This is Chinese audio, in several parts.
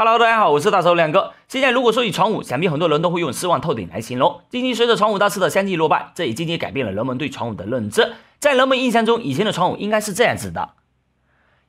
Hello，大家好，我是大手亮哥。现在如果说起传武，想必很多人都会用失望透顶来形容。近期随着传武大师的相继落败，这也渐渐改变了人们对传武的认知。在人们印象中，以前的传武应该是这样子的：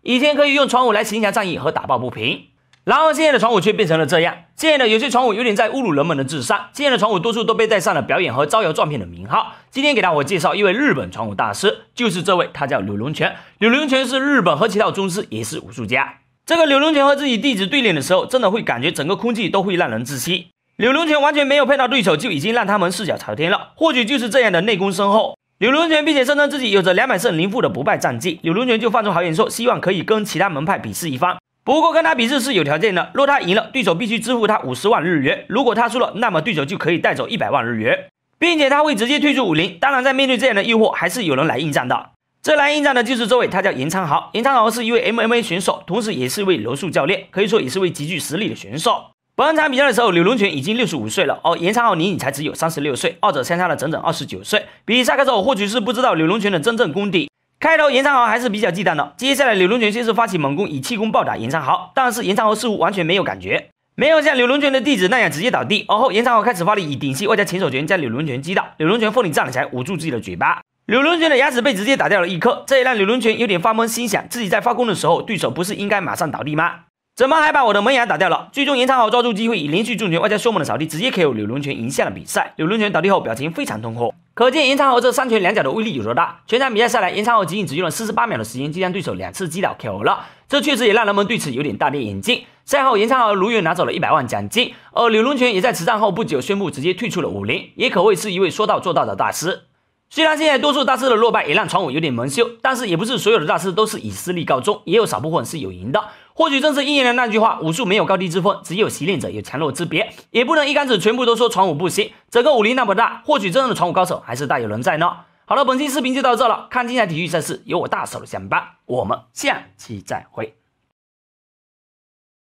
以前可以用传武来行侠仗义和打抱不平。然而现在的传武却变成了这样，现在的有些传武有点在侮辱人们的智商。现在的传武多数都被带上了表演和招摇撞骗的名号。今天给大伙介绍一位日本传武大师，就是这位，他叫柳龙泉。柳龙泉是日本合气道宗师，也是武术家。这个柳龙泉和自己弟子对练的时候，真的会感觉整个空气都会让人窒息。柳龙泉完全没有碰到对手，就已经让他们四脚朝天了。或许就是这样的内功深厚。柳龙泉并且声称自己有着两百胜零负的不败战绩。柳龙泉就放出豪言说，希望可以跟其他门派比试一番。不过跟他比试是有条件的，若他赢了，对手必须支付他五十万日元；如果他输了，那么对手就可以带走一百万日元，并且他会直接退出武林。当然，在面对这样的诱惑，还是有人来应战的。这来应战的就是这位，他叫严昌豪。严昌豪是一位 MMA 选手，同时也是一位柔术教练，可以说也是位极具实力的选手。本场比赛的时候，柳龙泉已经六十五岁了，而严昌豪年仅才只有三十六岁，二者相差了整整二十九岁。比赛开始，或许是不知道柳龙泉的真正功底，开头严昌豪还是比较忌惮的。接下来，柳龙泉先是发起猛攻，以气功暴打严昌豪，但是严昌豪似乎完全没有感觉，没有像柳龙泉的弟子那样直接倒地。而后，严昌豪开始发力，以顶膝外加前手拳将柳龙泉击倒，柳龙泉奋力站起来捂住自己的嘴巴。柳龙泉的牙齿被直接打掉了一颗，这也让柳龙泉有点发懵，心想自己在发功的时候，对手不是应该马上倒地吗？怎么还把我的门牙打掉了？最终，严昌豪抓住机会，以连续重拳外加凶猛的扫地，直接 KO 柳龙泉赢下了比赛。柳龙泉倒地后，表情非常痛苦，可见严昌豪这三拳两脚的威力有多大。全场比赛下来，严昌豪仅仅只用了四十八秒的时间，就将对手两次击倒 KO 了。这确实也让人们对此有点大跌眼镜。赛后，严昌豪如愿拿走了一百万奖金，而柳龙泉也在此战后不久宣布直接退出了武林，也可谓是一位说到做到的大师。虽然现在多数大师的落败也让传武有点蒙羞，但是也不是所有的大师都是以失利告终，也有少部分是有赢的。或许正是应验了那句话：武术没有高低之分，只有习练者有强弱之别。也不能一竿子全部都说传武不行。整个武林那么大，或许真正的传武高手还是大有人在呢。好了，本期视频就到这了。看精彩体育赛事，有我大手的相伴。我们下期再会。